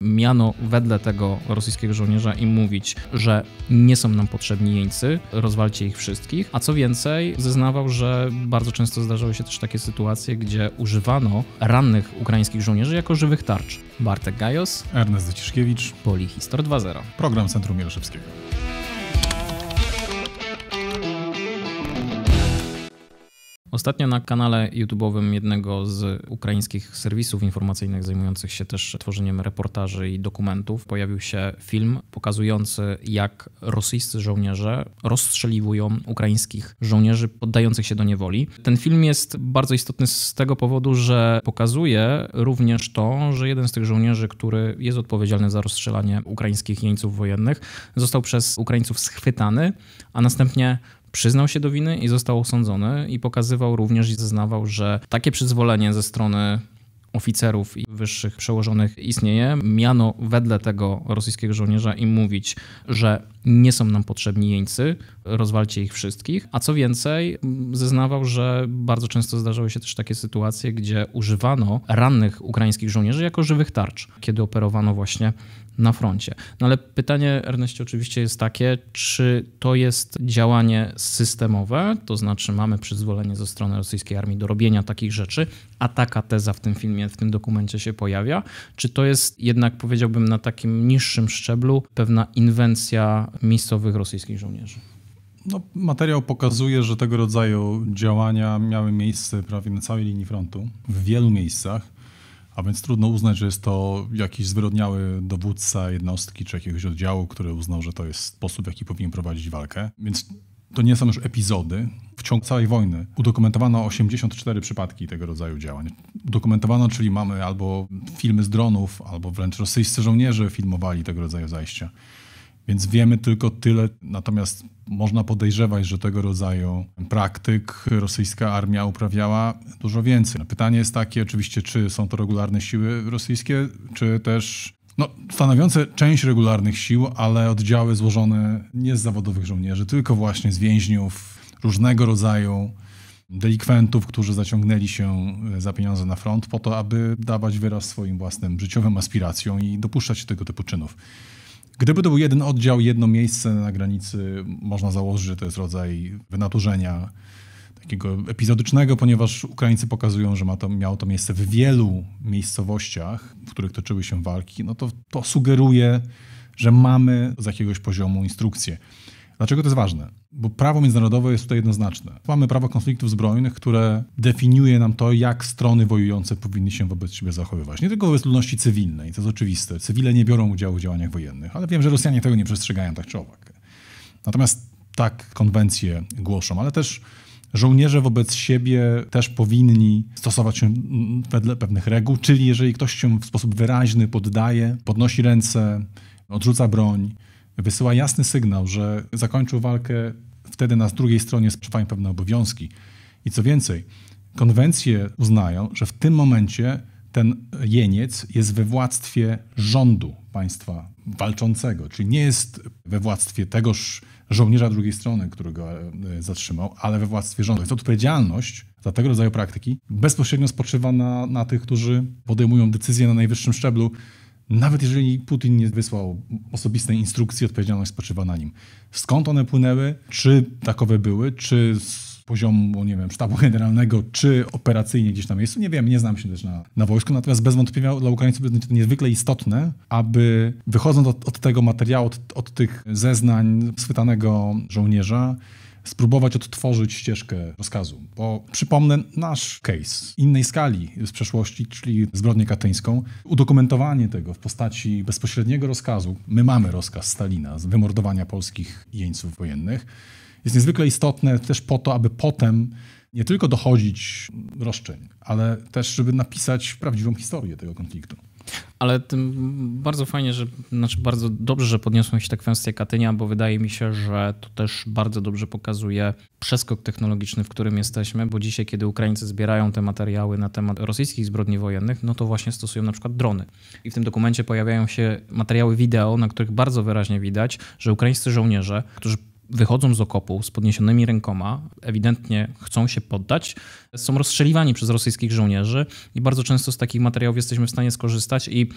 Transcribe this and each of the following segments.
miano wedle tego rosyjskiego żołnierza i mówić, że nie są nam potrzebni jeńcy, rozwalcie ich wszystkich. A co więcej, zeznawał, że bardzo często zdarzały się też takie sytuacje, gdzie używano rannych ukraińskich żołnierzy jako żywych tarcz. Bartek Gajos, Ernest Wyciszkiewicz, Polihistor 2.0. Program Centrum Mieloszewskiego. Ostatnio na kanale YouTube'owym jednego z ukraińskich serwisów informacyjnych zajmujących się też tworzeniem reportaży i dokumentów pojawił się film pokazujący, jak rosyjscy żołnierze rozstrzeliwują ukraińskich żołnierzy poddających się do niewoli. Ten film jest bardzo istotny z tego powodu, że pokazuje również to, że jeden z tych żołnierzy, który jest odpowiedzialny za rozstrzelanie ukraińskich jeńców wojennych, został przez Ukraińców schwytany, a następnie przyznał się do winy i został osądzony i pokazywał również i zeznawał, że takie przyzwolenie ze strony oficerów i wyższych przełożonych istnieje. Miano wedle tego rosyjskiego żołnierza im mówić, że nie są nam potrzebni jeńcy, rozwalcie ich wszystkich. A co więcej, zeznawał, że bardzo często zdarzały się też takie sytuacje, gdzie używano rannych ukraińskich żołnierzy jako żywych tarcz, kiedy operowano właśnie na froncie. No ale pytanie, Erneście, oczywiście jest takie, czy to jest działanie systemowe, to znaczy mamy przyzwolenie ze strony rosyjskiej armii do robienia takich rzeczy, a taka teza w tym filmie, w tym dokumencie się pojawia? Czy to jest jednak, powiedziałbym, na takim niższym szczeblu pewna inwencja miejscowych rosyjskich żołnierzy? No, materiał pokazuje, że tego rodzaju działania miały miejsce prawie na całej linii frontu, w wielu miejscach, a więc trudno uznać, że jest to jakiś zwyrodniały dowódca jednostki czy jakiegoś oddziału, który uznał, że to jest sposób, w jaki powinien prowadzić walkę. Więc to nie są już epizody. W ciągu całej wojny udokumentowano 84 przypadki tego rodzaju działań. Udokumentowano, czyli mamy albo filmy z dronów, albo wręcz rosyjscy żołnierze filmowali tego rodzaju zajścia. Więc wiemy tylko tyle, natomiast można podejrzewać, że tego rodzaju praktyk rosyjska armia uprawiała dużo więcej. Pytanie jest takie oczywiście, czy są to regularne siły rosyjskie, czy też no, stanowiące część regularnych sił, ale oddziały złożone nie z zawodowych żołnierzy, tylko właśnie z więźniów, różnego rodzaju delikwentów, którzy zaciągnęli się e, za pieniądze na front po to, aby dawać wyraz swoim własnym życiowym aspiracjom i dopuszczać się tego typu czynów. Gdyby to był jeden oddział, jedno miejsce na granicy, można założyć, że to jest rodzaj wynaturzenia takiego epizodycznego, ponieważ Ukraińcy pokazują, że ma to, miało to miejsce w wielu miejscowościach, w których toczyły się walki, no to, to sugeruje, że mamy z jakiegoś poziomu instrukcję. Dlaczego to jest ważne? Bo prawo międzynarodowe jest tutaj jednoznaczne. Mamy prawo konfliktów zbrojnych, które definiuje nam to, jak strony wojujące powinny się wobec siebie zachowywać. Nie tylko wobec ludności cywilnej, to jest oczywiste. Cywile nie biorą udziału w działaniach wojennych, ale wiem, że Rosjanie tego nie przestrzegają tak czy owak. Natomiast tak konwencje głoszą, ale też Żołnierze wobec siebie też powinni stosować się mm, wedle pewnych reguł, czyli jeżeli ktoś się w sposób wyraźny poddaje, podnosi ręce, odrzuca broń, wysyła jasny sygnał, że zakończył walkę, wtedy na drugiej stronie spływają pewne obowiązki. I co więcej, konwencje uznają, że w tym momencie ten jeniec jest we władztwie rządu państwa walczącego, czyli nie jest we władztwie tegoż żołnierza drugiej strony, którego e, zatrzymał, ale we władztwie rządu. Więc odpowiedzialność za tego rodzaju praktyki bezpośrednio spoczywa na, na tych, którzy podejmują decyzje na najwyższym szczeblu. Nawet jeżeli Putin nie wysłał osobistej instrukcji, odpowiedzialność spoczywa na nim. Skąd one płynęły? Czy takowe były? Czy poziomu, nie wiem, sztabu generalnego, czy operacyjnie gdzieś tam jest. Nie wiem, nie znam się też na, na wojsku, natomiast bez wątpienia dla Ukraińców będzie to niezwykle istotne, aby wychodząc od, od tego materiału, od, od tych zeznań schwytanego żołnierza, spróbować odtworzyć ścieżkę rozkazu. Bo przypomnę nasz case innej skali z przeszłości, czyli zbrodnię katyńską. Udokumentowanie tego w postaci bezpośredniego rozkazu. My mamy rozkaz Stalina z wymordowania polskich jeńców wojennych jest niezwykle istotne też po to, aby potem nie tylko dochodzić roszczeń, ale też, żeby napisać prawdziwą historię tego konfliktu. Ale bardzo fajnie, że, znaczy bardzo dobrze, że się tę kwestię Katynia, bo wydaje mi się, że to też bardzo dobrze pokazuje przeskok technologiczny, w którym jesteśmy, bo dzisiaj, kiedy Ukraińcy zbierają te materiały na temat rosyjskich zbrodni wojennych, no to właśnie stosują na przykład drony. I w tym dokumencie pojawiają się materiały wideo, na których bardzo wyraźnie widać, że ukraińscy żołnierze, którzy wychodzą z okopu z podniesionymi rękoma, ewidentnie chcą się poddać, są rozstrzeliwani przez rosyjskich żołnierzy i bardzo często z takich materiałów jesteśmy w stanie skorzystać i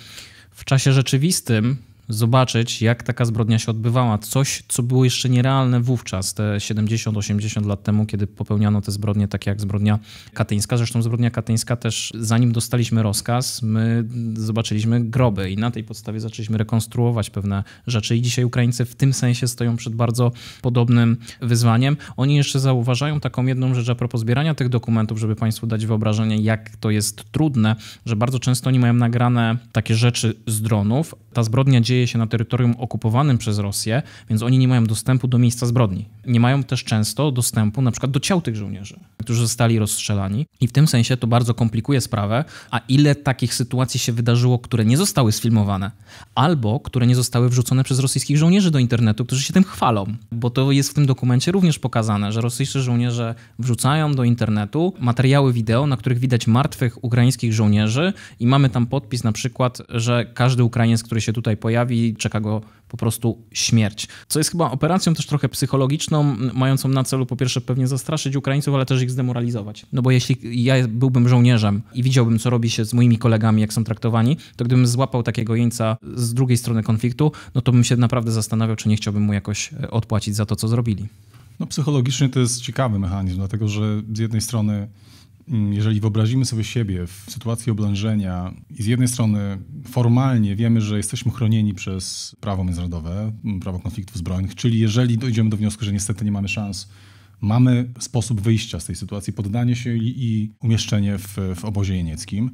w czasie rzeczywistym zobaczyć, jak taka zbrodnia się odbywała. Coś, co było jeszcze nierealne wówczas, te 70-80 lat temu, kiedy popełniano te zbrodnie, takie jak zbrodnia katyńska. Zresztą zbrodnia katyńska też, zanim dostaliśmy rozkaz, my zobaczyliśmy groby i na tej podstawie zaczęliśmy rekonstruować pewne rzeczy. I dzisiaj Ukraińcy w tym sensie stoją przed bardzo podobnym wyzwaniem. Oni jeszcze zauważają taką jedną rzecz a propos zbierania tych dokumentów, żeby Państwu dać wyobrażenie, jak to jest trudne, że bardzo często oni mają nagrane takie rzeczy z dronów, ta zbrodnia dzieje się na terytorium okupowanym przez Rosję, więc oni nie mają dostępu do miejsca zbrodni. Nie mają też często dostępu na przykład do ciał tych żołnierzy, którzy zostali rozstrzelani. I w tym sensie to bardzo komplikuje sprawę, a ile takich sytuacji się wydarzyło, które nie zostały sfilmowane, albo które nie zostały wrzucone przez rosyjskich żołnierzy do internetu, którzy się tym chwalą. Bo to jest w tym dokumencie również pokazane, że rosyjscy żołnierze wrzucają do internetu materiały wideo, na których widać martwych ukraińskich żołnierzy i mamy tam podpis na przykład, że każdy Ukrainiec, który który się tutaj pojawi, czeka go po prostu śmierć. Co jest chyba operacją też trochę psychologiczną, mającą na celu po pierwsze pewnie zastraszyć Ukraińców, ale też ich zdemoralizować. No bo jeśli ja byłbym żołnierzem i widziałbym, co robi się z moimi kolegami, jak są traktowani, to gdybym złapał takiego jeńca z drugiej strony konfliktu, no to bym się naprawdę zastanawiał, czy nie chciałbym mu jakoś e, odpłacić za to, co zrobili. No psychologicznie to jest ciekawy mechanizm, dlatego że z jednej strony Mm, jeżeli wyobrazimy sobie siebie w sytuacji oblężenia i z jednej strony formalnie wiemy, że jesteśmy chronieni przez prawo międzynarodowe, mm, prawo konfliktów zbrojnych, czyli jeżeli dojdziemy do wniosku, że niestety nie mamy szans, mamy sposób wyjścia z tej sytuacji, poddanie się i umieszczenie w, w obozie jenieckim.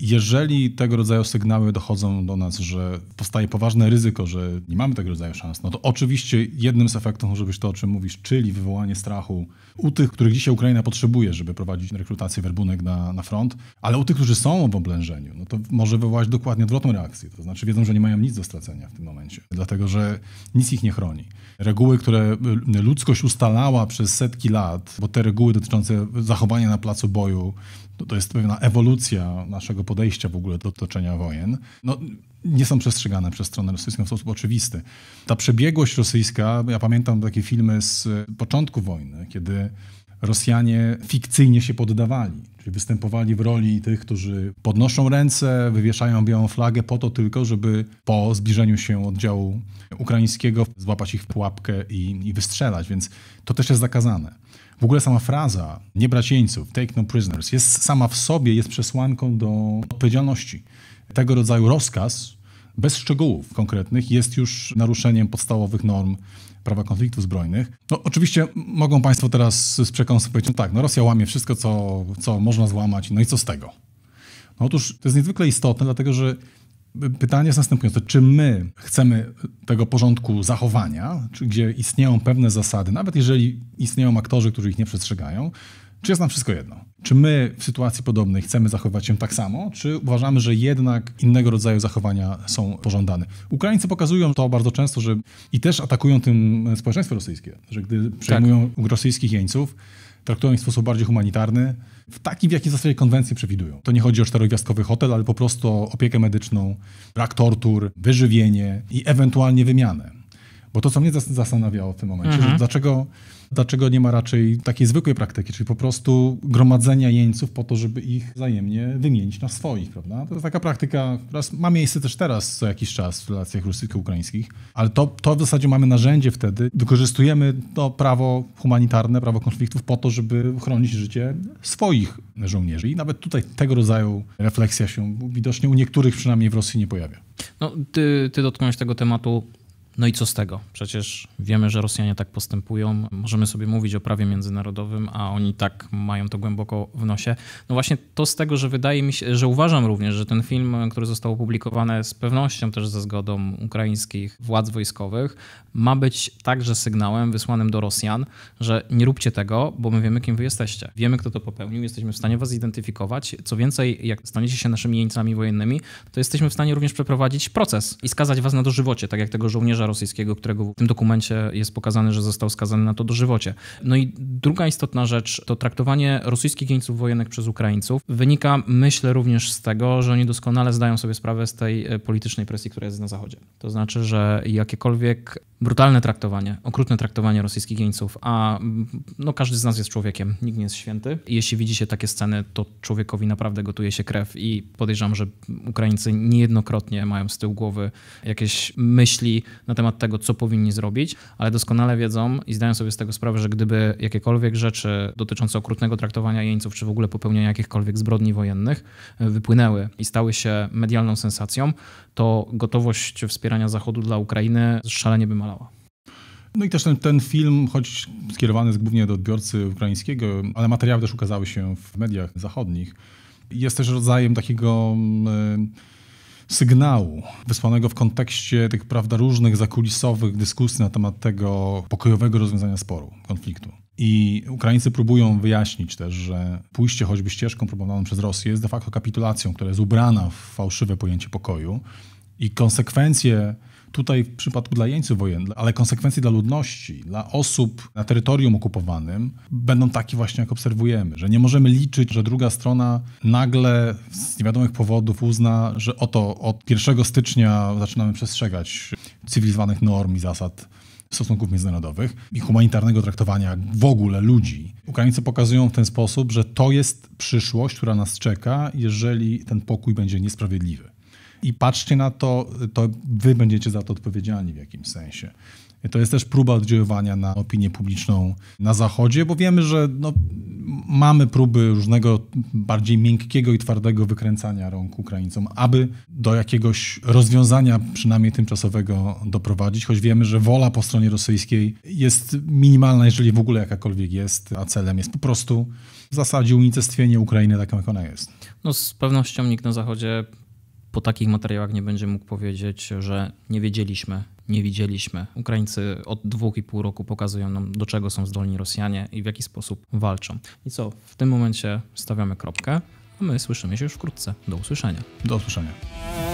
Jeżeli tego rodzaju sygnały dochodzą do nas, że powstaje poważne ryzyko, że nie mamy tego rodzaju szans, no to oczywiście jednym z efektów może być to, o czym mówisz, czyli wywołanie strachu u tych, których dzisiaj Ukraina potrzebuje, żeby prowadzić rekrutację werbunek na, na front, ale u tych, którzy są w oblężeniu, no to może wywołać dokładnie odwrotną reakcję. To znaczy wiedzą, że nie mają nic do stracenia w tym momencie, dlatego że nic ich nie chroni. Reguły, które y, ludzkość ustalała przez setki lat, bo te reguły dotyczące zachowania na placu boju, to, to jest pewna ewolucja naszego podejścia w ogóle do toczenia wojen. No, nie są przestrzegane przez stronę rosyjską w sposób oczywisty. Ta przebiegłość rosyjska, ja pamiętam takie filmy z początku wojny, kiedy Rosjanie fikcyjnie się poddawali. Czyli występowali w roli tych, którzy podnoszą ręce, wywieszają białą flagę po to tylko, żeby po zbliżeniu się oddziału ukraińskiego złapać ich w pułapkę i, i wystrzelać. Więc to też jest zakazane. W ogóle sama fraza nie brać jeńców, take no prisoners, jest sama w sobie, jest przesłanką do odpowiedzialności. Tego rodzaju rozkaz bez szczegółów konkretnych jest już naruszeniem podstawowych norm prawa konfliktów zbrojnych. No oczywiście mogą Państwo teraz z przekąsem powiedzieć, no tak, no Rosja łamie wszystko, co, co można złamać, no i co z tego? No otóż to jest niezwykle istotne, dlatego że pytanie jest następujące. Czy my chcemy tego porządku zachowania, czy gdzie istnieją pewne zasady, nawet jeżeli istnieją aktorzy, którzy ich nie przestrzegają, czy jest nam wszystko jedno? Czy my w sytuacji podobnej chcemy zachowywać się tak samo, czy uważamy, że jednak innego rodzaju zachowania są pożądane? Ukraińcy pokazują to bardzo często, że i też atakują tym społeczeństwo rosyjskie, że gdy przejmują tak. rosyjskich jeńców, traktują ich w sposób bardziej humanitarny, w takim, w jaki zasadzie konwencje przewidują. To nie chodzi o czterogwiazdkowy hotel, ale po prostu o opiekę medyczną, brak tortur, wyżywienie i ewentualnie wymianę. Bo to, co mnie zastanawiało w tym momencie, mhm. że dlaczego Dlaczego nie ma raczej takiej zwykłej praktyki, czyli po prostu gromadzenia jeńców po to, żeby ich wzajemnie wymienić na swoich, prawda? To jest taka praktyka, która ma miejsce też teraz co jakiś czas w relacjach rosyjsko-ukraińskich, ale to, to w zasadzie mamy narzędzie wtedy, wykorzystujemy to prawo humanitarne, prawo konfliktów po to, żeby chronić życie swoich żołnierzy i nawet tutaj tego rodzaju refleksja się widocznie u niektórych przynajmniej w Rosji nie pojawia. No, ty, ty dotknąłeś tego tematu no i co z tego? Przecież wiemy, że Rosjanie tak postępują. Możemy sobie mówić o prawie międzynarodowym, a oni tak mają to głęboko w nosie. No właśnie to z tego, że wydaje mi się, że uważam również, że ten film, który został opublikowany z pewnością też ze zgodą ukraińskich władz wojskowych, ma być także sygnałem wysłanym do Rosjan, że nie róbcie tego, bo my wiemy, kim wy jesteście. Wiemy, kto to popełnił, jesteśmy w stanie was zidentyfikować. Co więcej, jak staniecie się naszymi jeńcami wojennymi, to jesteśmy w stanie również przeprowadzić proces i skazać was na dożywocie, tak jak tego żołnierza rosyjskiego, którego w tym dokumencie jest pokazane, że został skazany na to dożywocie. No i druga istotna rzecz to traktowanie rosyjskich jeńców wojennych przez Ukraińców. Wynika, myślę, również z tego, że oni doskonale zdają sobie sprawę z tej e, politycznej presji, która jest na Zachodzie. To znaczy, że jakiekolwiek brutalne traktowanie, okrutne traktowanie rosyjskich jeńców, a no, każdy z nas jest człowiekiem, nikt nie jest święty. Jeśli widzi się takie sceny, to człowiekowi naprawdę gotuje się krew i podejrzewam, że Ukraińcy niejednokrotnie mają z tyłu głowy jakieś myśli na temat tego, co powinni zrobić, ale doskonale wiedzą i zdają sobie z tego sprawę, że gdyby jakiekolwiek rzeczy dotyczące okrutnego traktowania jeńców, czy w ogóle popełnienia jakichkolwiek zbrodni wojennych e, wypłynęły i stały się medialną sensacją, to gotowość wspierania Zachodu dla Ukrainy szalenie by malała. No i też ten, ten, film, choć skierowany jest głównie do odbiorcy ukraińskiego, ale materiały też ukazały się w mediach zachodnich, jest też rodzajem takiego mm, e, sygnału wysłanego w kontekście tych prawda, różnych zakulisowych dyskusji na temat tego pokojowego rozwiązania sporu, konfliktu. I Ukraińcy próbują wyjaśnić też, że pójście choćby ścieżką proponowaną przez Rosję jest de facto kapitulacją, która jest ubrana w fałszywe pojęcie pokoju i konsekwencje tutaj w przypadku dla jeńców wojennych, ale konsekwencje dla ludności, dla osób na terytorium okupowanym będą takie właśnie, jak obserwujemy, że nie możemy liczyć, że druga strona nagle z niewiadomych powodów uzna, że oto od 1 stycznia zaczynamy przestrzegać cywilizowanych norm i zasad stosunków międzynarodowych i humanitarnego traktowania w ogóle ludzi. Ukraińcy pokazują w ten sposób, że to jest przyszłość, która nas czeka, jeżeli ten pokój będzie niesprawiedliwy i patrzcie na to, to wy będziecie za to odpowiedzialni w jakimś sensie. To jest też próba oddziaływania na opinię publiczną na Zachodzie, bo wiemy, że no, mamy próby różnego bardziej miękkiego i twardego wykręcania rąk Ukraińcom, aby do jakiegoś rozwiązania, przynajmniej tymczasowego, doprowadzić, choć wiemy, że wola po stronie rosyjskiej jest minimalna, jeżeli w ogóle jakakolwiek jest, a celem jest po prostu w zasadzie unicestwienie Ukrainy taką, jak ona jest. No z pewnością nikt na Zachodzie po takich materiałach nie będzie mógł powiedzieć, że nie wiedzieliśmy, nie widzieliśmy. Ukraińcy od dwóch i pół roku pokazują nam, do czego są zdolni Rosjanie i w jaki sposób walczą. I co, w tym momencie stawiamy kropkę, a my słyszymy się już wkrótce. Do usłyszenia. Do usłyszenia.